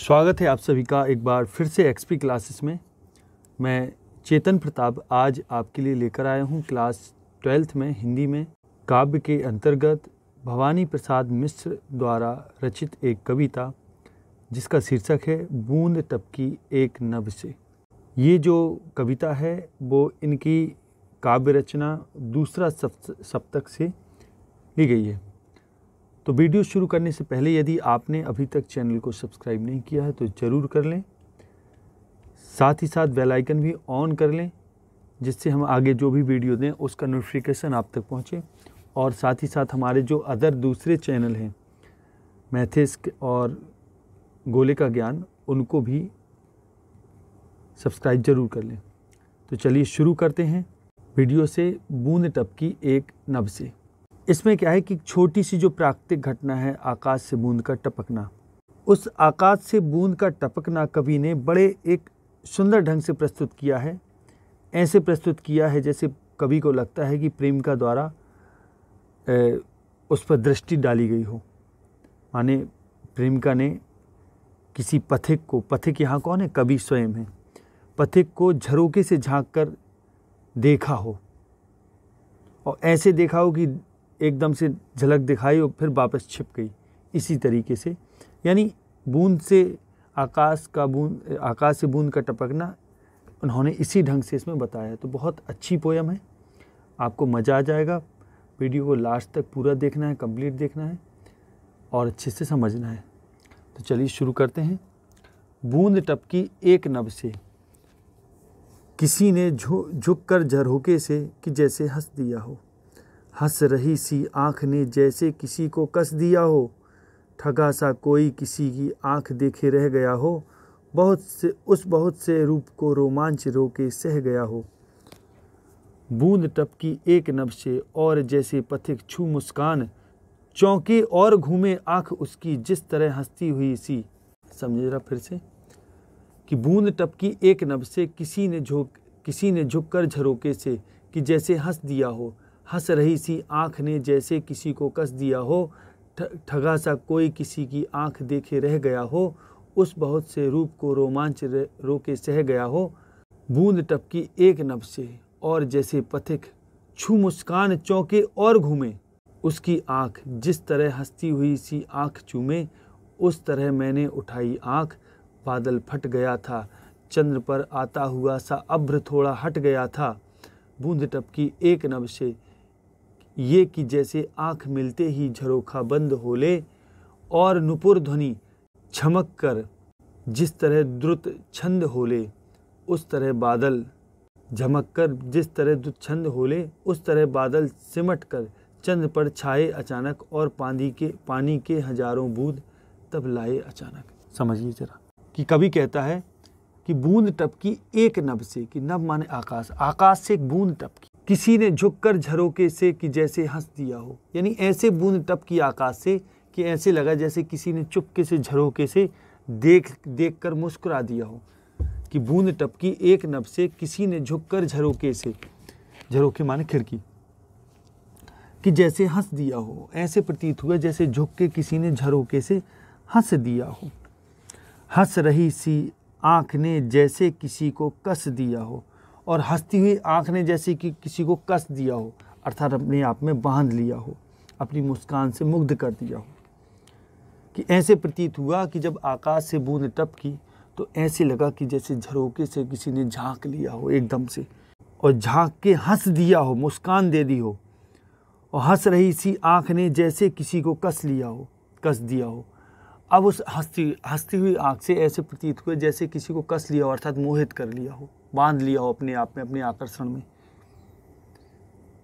स्वागत है आप सभी का एक बार फिर से एक्सपी क्लासेस में मैं चेतन प्रताप आज आपके लिए लेकर आया हूँ क्लास ट्वेल्थ में हिंदी में काव्य के अंतर्गत भवानी प्रसाद मिश्र द्वारा रचित एक कविता जिसका शीर्षक है बूंद टपकी एक नब से ये जो कविता है वो इनकी काव्य रचना दूसरा सप्तक से ली गई है तो वीडियो शुरू करने से पहले यदि आपने अभी तक चैनल को सब्सक्राइब नहीं किया है तो ज़रूर कर लें साथ ही साथ बेल आइकन भी ऑन कर लें जिससे हम आगे जो भी वीडियो दें उसका नोटिफिकेशन आप तक पहुंचे और साथ ही साथ हमारे जो अदर दूसरे चैनल हैं मैथिस्क और गोले का ज्ञान उनको भी सब्सक्राइब ज़रूर कर लें तो चलिए शुरू करते हैं वीडियो से बूंद टपकी एक नब से इसमें क्या है कि छोटी सी जो प्राकृतिक घटना है आकाश से बूंद का टपकना उस आकाश से बूंद का टपकना कवि ने बड़े एक सुंदर ढंग से प्रस्तुत किया है ऐसे प्रस्तुत किया है जैसे कवि को लगता है कि प्रेम का द्वारा ए, उस पर दृष्टि डाली गई हो माने प्रेमिका ने किसी पथिक को पथिक यहाँ कौन है कवि स्वयं है पथिक को झरोके से झांक कर देखा हो और ऐसे देखा हो कि एकदम से झलक दिखाई और फिर वापस छिप गई इसी तरीके से यानी बूंद से आकाश का बूंद आकाश से बूंद का टपकना उन्होंने इसी ढंग से इसमें बताया तो बहुत अच्छी पोयम है आपको मज़ा आ जाएगा वीडियो को लास्ट तक पूरा देखना है कंप्लीट देखना है और अच्छे से समझना है तो चलिए शुरू करते हैं बूंद टपकी एक नब से किसी ने झुक कर झरोके से कि जैसे हंस दिया हो हंस रही सी आँख ने जैसे किसी को कस दिया हो ठगा सा कोई किसी की आँख देखे रह गया हो बहुत से उस बहुत से रूप को रोमांच रोके सह गया हो बूंद टपकी एक नब से और जैसे पथिक छू मुस्कान चौंके और घूमे आँख उसकी जिस तरह हंसती हुई सी समझे जरा फिर से कि बूंद टपकी एक नब से किसी ने झोंक किसी ने झुककर झरोके से कि जैसे हंस दिया हो हंस रही सी आँख ने जैसे किसी को कस दिया हो ठगा सा कोई किसी की आँख देखे रह गया हो उस बहुत से रूप को रोमांच रोके सह गया हो बूंद टपकी एक नब से और जैसे पथिक छू मुस्कान चौके और घूमे उसकी आँख जिस तरह हंसती हुई सी आँख चूमे उस तरह मैंने उठाई आँख बादल फट गया था चंद्र पर आता हुआ सा अभ्र थोड़ा हट गया था बूंद टपकी एक नब से ये कि जैसे आँख मिलते ही झरोखा बंद हो ले और नुपुर ध्वनि छमक कर जिस तरह द्रुत छंद हो ले उस तरह बादल झमक कर जिस तरह द्रुत छंद हो ले उस तरह बादल सिमट कर चंद पर छाए अचानक और पानी के पानी के हजारों बूंद तब लाए अचानक समझिए जरा कि कभी कहता है कि बूंद टपकी एक नभ से कि नभ माने आकाश आकाश से एक बूंद टपकी किसी ने झुककर झरोके से कि जैसे हंस दिया हो यानी ऐसे बूंद टपकी आकाश से कि ऐसे लगा जैसे किसी ने चुपके से झरोके से देख देख कर मुस्कुरा दिया हो कि बूंद टपकी एक नब से किसी ने झुककर झरोके से झरोके माने खिड़की कि जैसे हंस दिया हो ऐसे प्रतीत हुआ जैसे झुक के किसी ने झरोके से हंस दिया हो हंस रही सी आँख ने जैसे किसी को कस दिया हो और हंसती हुई आँख ने जैसे कि किसी को कस दिया हो अर्थात अपने आप में बांध लिया हो अपनी मुस्कान से मुग्ध कर दिया हो कि ऐसे प्रतीत हुआ कि जब आकाश से बूंद टपकी तो ऐसे लगा कि जैसे झरोके से किसी ने झांक लिया हो एकदम से और झांक के हंस दिया हो मुस्कान दे दी हो और हंस रही सी आँख ने जैसे किसी को कस लिया हो कस दिया हो अब उस हंसती हंसती हुई आँख से ऐसे प्रतीत हुए जैसे किसी को कस लिया हो अर्थात मोहित कर लिया हो बांध लिया हो अपने आप में अपने आकर्षण में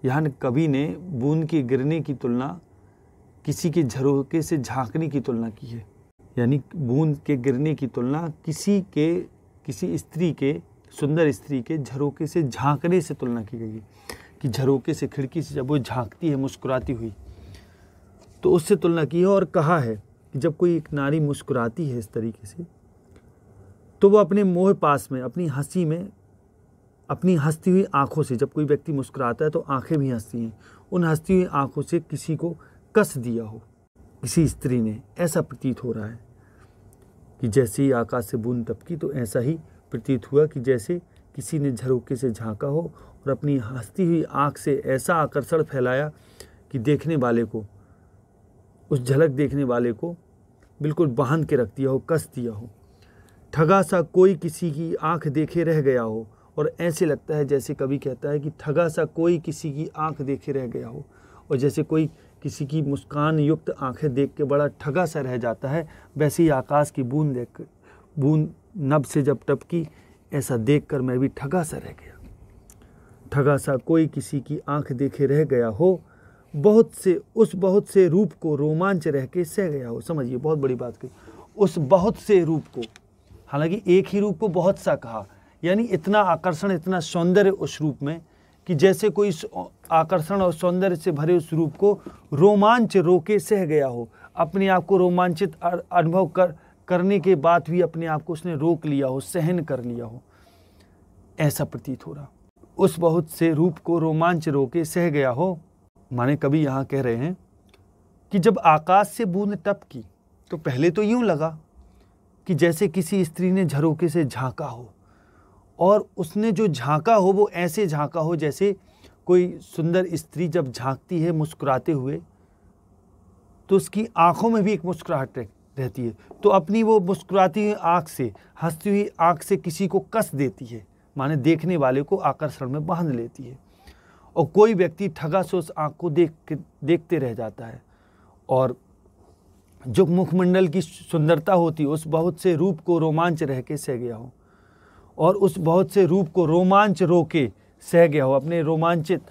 यहाँ कवि ने बूंद के गिरने की तुलना किसी के झरोके से झांकने की तुलना की है यानी बूंद के गिरने की तुलना किसी के किसी स्त्री के सुंदर स्त्री के झरोके से झांकने से तुलना की गई है कि झरोके से खिड़की से जब वो झांकती है मुस्कुराती हुई तो उससे तुलना की है और कहा है कि जब कोई एक नारी मुस्कुराती है इस तरीके से तो वो अपने मोह पास में अपनी हंसी में अपनी हंसती हुई आँखों से जब कोई व्यक्ति मुस्कुराता है तो आँखें भी हंसती हैं उन हंसती हुई आँखों से किसी को कस दिया हो किसी स्त्री ने ऐसा प्रतीत हो रहा है कि जैसे ही आकाश से बूंद तपकी तो ऐसा ही प्रतीत हुआ कि जैसे किसी ने झरोके से झांका हो और अपनी हंसती हुई आँख से ऐसा आकर्षण फैलाया कि देखने वाले को उस झलक देखने वाले को बिल्कुल बांध के रख दिया हो कस दिया हो ठगा सा कोई किसी की आंख देखे रह गया हो और ऐसे लगता है जैसे कभी कहता है कि ठगा सा कोई किसी की आंख देखे रह गया हो और जैसे कोई किसी की मुस्कान युक्त आंखें देख के बड़ा ठगा सा रह जाता है वैसे ही आकाश की बूंद देख बूंद नब से जब टपकी ऐसा देख कर मैं भी ठगा सा रह गया ठगा सा कोई किसी की आंख देखे रह गया हो बहुत से उस बहुत से रूप को रोमांच रह के सह गया हो समझिए बहुत बड़ी बात कही उस बहुत से रूप को हालांकि एक ही रूप को बहुत सा कहा यानी इतना आकर्षण इतना सौंदर्य उस रूप में कि जैसे कोई आकर्षण और सौंदर्य से भरे उस रूप को रोमांच रोके सह गया हो अपने आप को रोमांचित अनुभव कर करने के बाद भी अपने आप को उसने रोक लिया हो सहन कर लिया हो ऐसा प्रतीत हो रहा उस बहुत से रूप को रोमांच रोके सह गया हो माने कभी यहाँ कह रहे हैं कि जब आकाश से बूंद टपकी तो पहले तो यूं लगा कि जैसे किसी स्त्री ने झरोके से झांका हो और उसने जो झांका हो वो ऐसे झांका हो जैसे कोई सुंदर स्त्री जब झांकती है मुस्कुराते हुए तो उसकी आंखों में भी एक मुस्कुराहट रहती है तो अपनी वो मुस्कुराती हुई आँख से हंसती हुई आँख से किसी को कस देती है माने देखने वाले को आकर्षण में बांध लेती है और कोई व्यक्ति ठगा से उस आँख को देख देखते रह जाता है और जो मुखमंडल की सुंदरता होती उस बहुत से रूप को रोमांच रह के सह गया हो और उस बहुत से रूप को रोमांच रो के सह गया हो अपने रोमांचित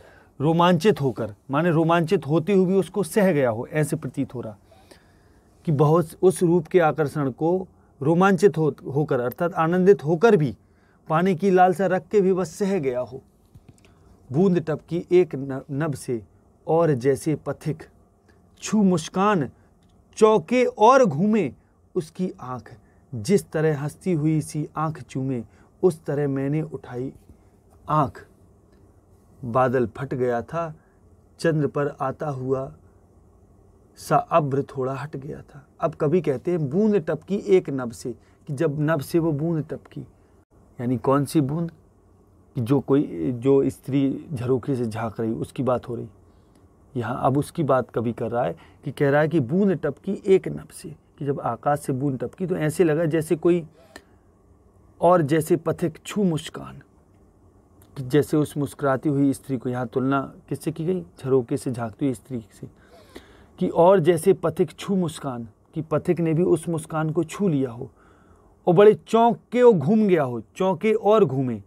रोमांचित होकर माने रोमांचित होते हुए उसको सह गया हो ऐसे प्रतीत हो रहा कि बहुत उस रूप के आकर्षण को रोमांचित हो होकर अर्थात आनंदित होकर भी पानी की लालसा रख के भी बस सह गया हो बूंद टपकी एक नब से और जैसे पथिक छू मुस्कान चौके और घूमे उसकी आँख जिस तरह हंसती हुई सी आँख चूमे उस तरह मैंने उठाई आँख बादल फट गया था चंद्र पर आता हुआ सा अभ्र थोड़ा हट गया था अब कभी कहते हैं बूंद टपकी एक नब से कि जब नब से वो बूंद टपकी यानी कौन सी बूंद कि जो कोई जो स्त्री झरोखे से झाँक रही उसकी बात हो रही यहाँ अब उसकी बात कभी कर रहा है कि कह रहा है कि बूंद टपकी एक नब से कि जब आकाश से बूंद टपकी तो ऐसे लगा जैसे कोई और जैसे पथिक छू मुस्कान जैसे उस मुस्कुराती हुई स्त्री को यहाँ तुलना किससे की गई झरोके से झाँकती हुई स्त्री से कि और जैसे पथिक छू मुस्कान कि पथिक ने भी उस मुस्कान को छू लिया हो और बड़े चौंक के वो घूम गया हो चौंके और घूमे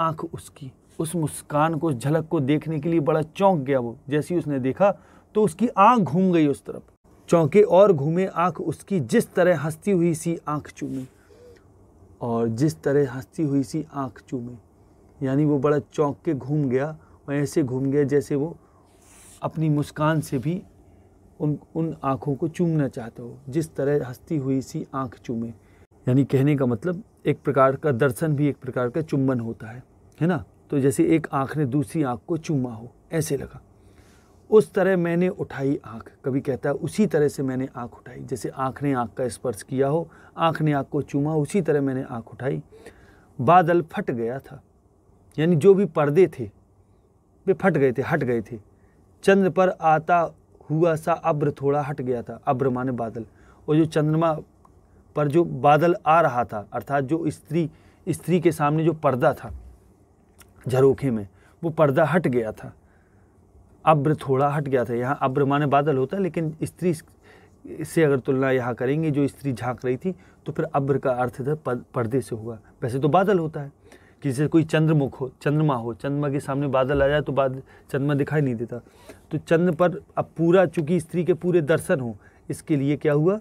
आंख उसकी उस मुस्कान को उस झलक को देखने के लिए बड़ा चौंक गया वो जैसे ही उसने देखा तो उसकी आंख घूम गई उस तरफ चौंके और घूमे आंख उसकी जिस तरह हंसती हुई सी आंख चूमे और जिस तरह हंसती हुई सी आंख चूमे यानी वो बड़ा चौंक के घूम गया और ऐसे घूम गया जैसे वो अपनी मुस्कान से भी उन उन आँखों को चूमना चाहता हो जिस तरह हंसती हुई सी आँख चूमे यानी कहने का मतलब एक प्रकार का दर्शन भी एक प्रकार का चुम्बन होता है है ना तो जैसे एक आँख ने दूसरी आँख को चूमा हो ऐसे लगा उस तरह मैंने उठाई आँख कभी कहता है उसी तरह से मैंने आँख उठाई जैसे आँख ने आँख का स्पर्श किया हो आँख ने आँख को चूमा उसी तरह मैंने आँख उठाई बादल फट गया था यानी जो भी पर्दे थे वे फट गए थे हट गए थे चंद्र पर आता हुआ सा अब्र थोड़ा हट गया था अब्र माने बादल और जो चंद्रमा पर जो बादल आ रहा था अर्थात जो स्त्री स्त्री के सामने जो पर्दा था झरोखे में वो पर्दा हट गया था अब्र थोड़ा हट गया था यहाँ अब्र माने बादल होता है लेकिन स्त्री से अगर तुलना यहाँ करेंगे जो स्त्री झांक रही थी तो फिर अब्र का अर्थ इधर पर्दे से होगा वैसे तो बादल होता है कि जैसे कोई चंद्रमुख हो चंद्रमा हो चंद्रमा के सामने बादल आ जाए तो बाद चंद्रमा दिखाई नहीं देता तो चंद्र पर अब पूरा चूँकि स्त्री के पूरे दर्शन हो इसके लिए क्या हुआ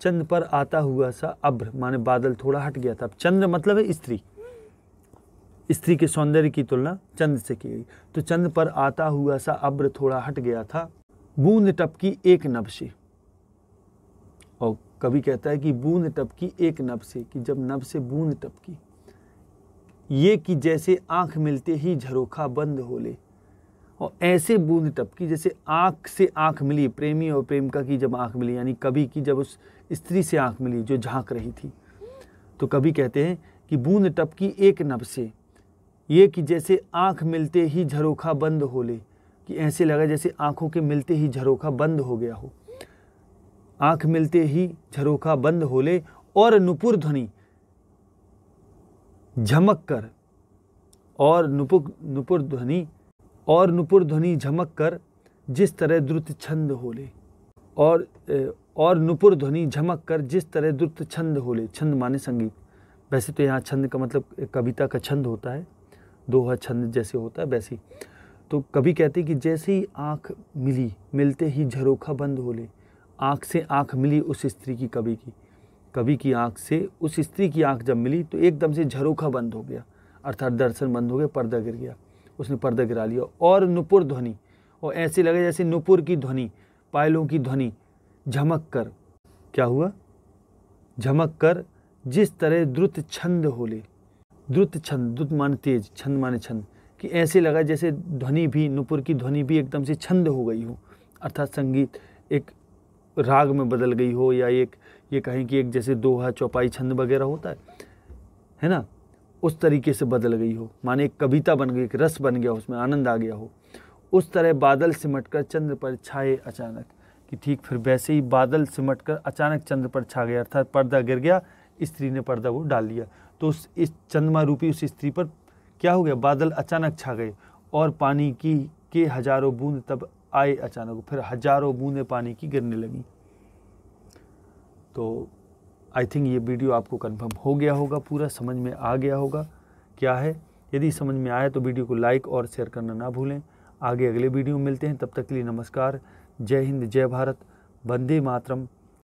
चंद्र पर आता हुआ सा अभ्र माने बादल थोड़ा हट गया था अब चंद्र मतलब है स्त्री स्त्री के सौंदर्य की तुलना चंद्र से की गई तो चंद्र पर आता हुआ सा अब्र थोड़ा हट गया था बूंद टपकी एक नब से और कभी कहता है कि बूंद टपकी एक नब से कि जब नब से बूंद टपकी ये कि जैसे आंख मिलते ही झरोखा बंद हो ले और ऐसे बूंद टपकी जैसे आंख से आंख मिली प्रेमी और प्रेमिका की जब आंख मिली यानी कभी की जब उस स्त्री से आंख मिली जो झांक रही थी तो कभी कहते हैं कि बूंद टपकी एक नब से ये कि जैसे आँख मिलते ही झरोखा बंद हो ले कि ऐसे लगा जैसे आँखों के मिलते ही झरोखा बंद हो गया हो आँख मिलते ही झरोखा बंद हो ले और नुपुर ध्वनि झमक कर और नुपुर नुपुर ध्वनि और नुपुर ध्वनि झमक कर जिस तरह द्रुत छंद हो ले और और नुपुर ध्वनि झमक कर जिस तरह द्रुत छंद हो ले छंद माने संगीत वैसे तो यहाँ छंद का मतलब कविता का छंद होता है दोहा छंद जैसे होता है वैसे तो कभी कहते कि जैसे ही आँख मिली मिलते ही झरोखा बंद हो ले आँख से आँख मिली उस स्त्री की कभी की कभी की आँख से उस स्त्री की आँख जब मिली तो एकदम से झरोखा बंद हो गया अर्थात दर्शन बंद हो गया पर्दा गिर गया उसने पर्दा गिरा लिया और नुपुर ध्वनि और ऐसे लगा जैसे नुपुर की ध्वनि पायलों की ध्वनि झमक कर क्या हुआ झमक कर जिस तरह द्रुत छंद होले द्रुत छंद द्रुत मान तेज छंद माने छंद कि ऐसे लगा जैसे ध्वनि भी नुपुर की ध्वनि भी एकदम से छंद हो गई हो अर्थात संगीत एक राग में बदल गई हो या एक ये कहें कि एक जैसे दोहा चौपाई छंद वगैरह होता है है ना उस तरीके से बदल गई हो माने एक कविता बन गई एक रस बन गया उसमें आनंद आ गया हो उस तरह बादल सिमट कर चंद्र पर छाए अचानक कि ठीक फिर वैसे ही बादल सिमट कर अचानक चंद्र पर छा गया अर्थात पर्दा गिर गया स्त्री ने पर्दा वो डाल लिया तो उस इस चंद्रमा रूपी उस स्त्री पर क्या हो गया बादल अचानक छा गए और पानी की के हजारों बूंद तब आए अचानक फिर हजारों बूंदें पानी की गिरने लगी तो आई थिंक ये वीडियो आपको कन्फर्म हो गया होगा पूरा समझ में आ गया होगा क्या है यदि समझ में आया तो वीडियो को लाइक और शेयर करना ना भूलें आगे अगले वीडियो में मिलते हैं तब तक के लिए नमस्कार जय हिंद जय भारत वंदे मातरम